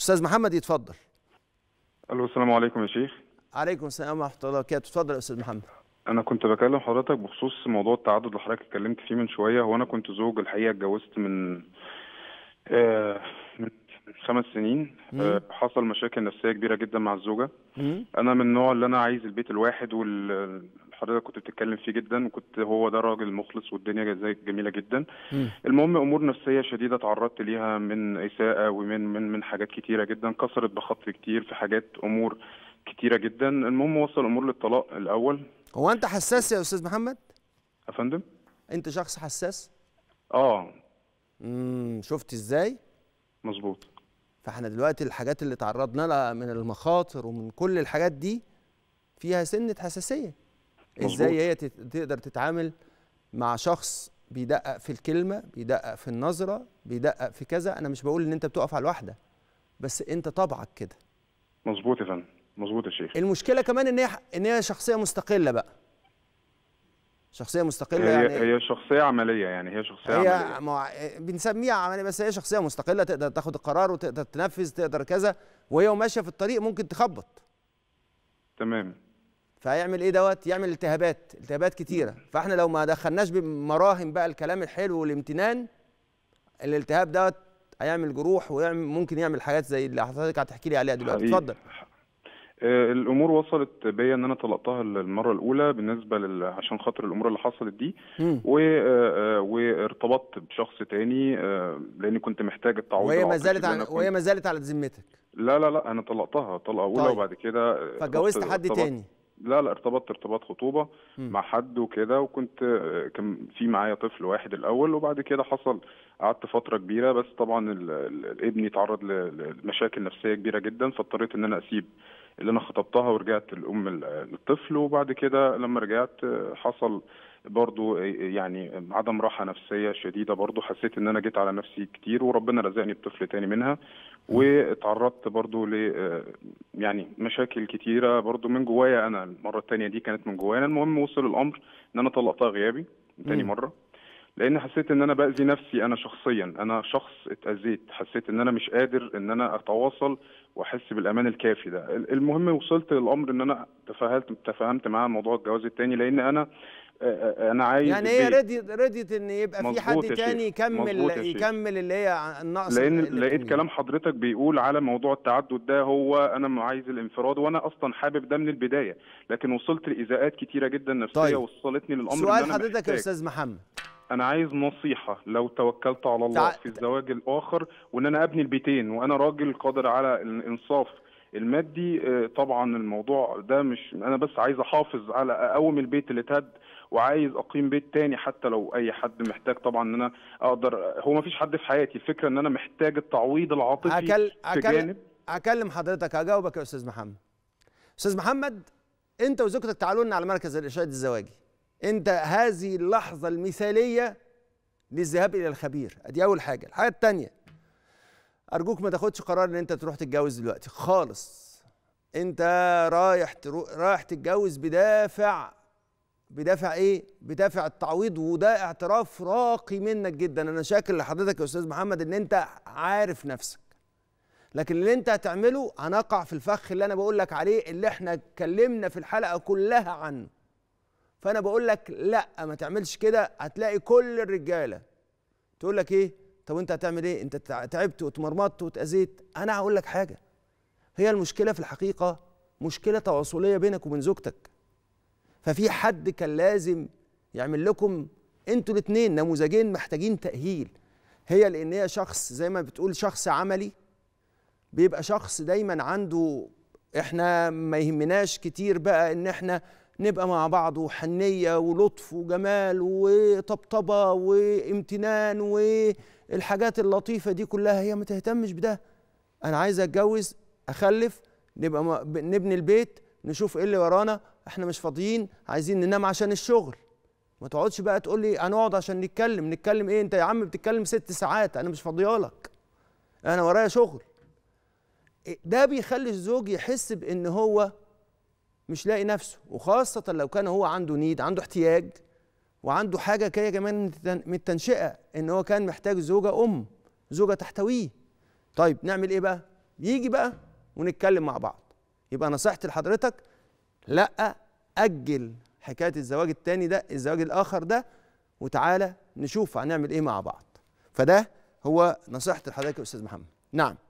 استاذ محمد يتفضل الو السلام عليكم يا شيخ عليكم السلام ورحمه الله وبركاته اتفضل يا استاذ محمد انا كنت بكلم حضرتك بخصوص موضوع التعدد اللي حضرتك اتكلمت فيه من شويه هو انا كنت زوج الحقيقه اتجوزت من آه من خمس سنين آه حصل مشاكل نفسيه كبيره جدا مع الزوجه مم. انا من النوع اللي انا عايز البيت الواحد وال حضرتك كنت بتتكلم فيه جدا وكنت هو ده راجل مخلص والدنيا زي جميله جدا مم. المهم امور نفسيه شديده تعرضت ليها من اساءه ومن من من حاجات كتيره جدا كسرت بخط كتير في حاجات امور كتيره جدا المهم وصل الامور للطلاق الاول هو انت حساس يا استاذ محمد افندم انت شخص حساس اه امم شفت ازاي مظبوط فاحنا دلوقتي الحاجات اللي تعرضنا لها من المخاطر ومن كل الحاجات دي فيها سنه حساسيه ازاي هي تقدر تتعامل مع شخص بيدقق في الكلمه بيدقق في النظره بيدقق في كذا انا مش بقول ان انت بتقف على الواحده بس انت طبعك كده مظبوط يا فندم مظبوط يا شيخ المشكله كمان ان هي ان هي شخصيه مستقله بقى شخصيه مستقله هي يعني هي شخصيه عمليه يعني هي شخصيه هي عمليه مع... بنسميها عمليه بس هي شخصيه مستقله تقدر تاخد القرار وتقدر تنفذ تقدر كذا وهي وماشيه في الطريق ممكن تخبط تمام فهيعمل ايه دوت يعمل التهابات التهابات كتيره فاحنا لو ما دخلناش بمراهم بقى الكلام الحلو والامتنان الالتهاب دوت هيعمل جروح ويعمل ممكن يعمل حاجات زي اللي حضرتك هتحكي لي عليها دلوقتي اتفضل آه، الامور وصلت بيا ان انا طلقتها المره الاولى بالنسبه لل... عشان خاطر الامور اللي حصلت دي و... آه، آه، وارتبطت بشخص تاني لاني كنت محتاج التعويض وهي ما زالت على... كنت... وهي ما زالت على ذمتك لا لا لا انا طلقتها طلقه اولى طيب. وبعد كده فاتجوزت حد تاني لا لا ارتبطت ارتباط خطوبه مع حد وكده وكنت آه، كان في معايا طفل واحد الاول وبعد كده حصل قعدت فتره كبيره بس طبعا الابن اتعرض لمشاكل نفسيه كبيره جدا فاضطريت ان انا اسيب اللي انا خطبتها ورجعت الام للطفل وبعد كده لما رجعت آه، حصل برضو آه، يعني عدم راحه نفسيه شديده برضو حسيت ان انا جيت على نفسي كتير وربنا رزقني بطفل تاني منها واتعرضت برضو ل آه، يعني مشاكل كتيره برضو من جوايا انا المره التانية دي كانت من جوايا المهم وصل الامر ان انا طلقتها غيابي تاني مره لان حسيت ان انا باذي نفسي انا شخصيا انا شخص اتاذيت حسيت ان انا مش قادر ان انا اتواصل واحس بالامان الكافي ده المهم وصلت للامر ان انا تفاهمت تفاهمت معاها موضوع الجواز التاني لان انا انا عايز يعني هي رضيت رضيت ان يبقى في حد تاني يكمل يكمل اللي هي النقص لان لقيت كلام حضرتك بيقول على موضوع التعدد ده هو انا عايز الانفراد وانا اصلا حابب ده من البدايه لكن وصلت لايذاءات كتيره جدا نفسيه طيب. وصلتني للامر سؤال أنا حضرتك يا استاذ محمد انا عايز نصيحه لو توكلت على الله تع... في الزواج الاخر وان انا ابني البيتين وانا راجل قادر على الانصاف المادي آه، طبعا الموضوع ده مش انا بس عايز احافظ على اقوم البيت اللي اتهد وعايز اقيم بيت تاني حتى لو اي حد محتاج طبعا ان انا اقدر هو ما فيش حد في حياتي الفكره ان انا محتاج التعويض العاطفي أكل... أكل... في جانب اكلم حضرتك هجاوبك يا استاذ محمد استاذ محمد انت وزوجتك تعالوا لنا على مركز الارشاد الزواجي انت هذه اللحظه المثاليه للذهاب الى الخبير ادي اول حاجه الحاجه الثانيه ارجوك ما تاخدش قرار ان انت تروح تتجوز دلوقتي خالص انت رايح ترو... رايح تتجوز بدافع بدافع ايه بدافع التعويض وده اعتراف راقي منك جدا انا شاكر لحضرتك يا استاذ محمد ان انت عارف نفسك لكن اللي انت هتعمله هنقع في الفخ اللي انا بقول لك عليه اللي احنا اتكلمنا في الحلقه كلها عنه فانا بقول لك لا ما تعملش كده هتلاقي كل الرجاله تقول لك ايه طب انت هتعمل ايه انت تعبت وتمرمطت وتأذيت انا هقول لك حاجه هي المشكله في الحقيقه مشكله تواصليه بينك وبين زوجتك ففي حد كان لازم يعمل لكم انتوا الاثنين نموذجين محتاجين تاهيل هي لان هي شخص زي ما بتقول شخص عملي بيبقى شخص دايما عنده احنا ما يهمناش كتير بقى ان احنا نبقى مع بعض وحنية ولطف وجمال وطبطبة وامتنان والحاجات اللطيفة دي كلها هي ما تهتمش بده أنا عايز أتجوز أخلف نبقى نبني البيت نشوف إيه اللي ورانا إحنا مش فاضيين عايزين ننام عشان الشغل ما تقعدش بقى تقول لي هنقعد عشان نتكلم نتكلم إيه أنت يا عم بتتكلم ست ساعات أنا مش فاضيالك أنا ورايا شغل ده بيخلي الزوج يحس بإن هو مش لاقي نفسه وخاصة لو كان هو عنده نيد عنده احتياج وعنده حاجة كده كمان من التنشئة إن هو كان محتاج زوجة أم زوجة تحتويه طيب نعمل إيه بقى؟ يجي بقى ونتكلم مع بعض يبقى نصيحتي لحضرتك لأ أجل حكاية الزواج التاني ده الزواج الآخر ده وتعالى نشوف هنعمل إيه مع بعض فده هو نصيحتي لحضرتك يا أستاذ محمد نعم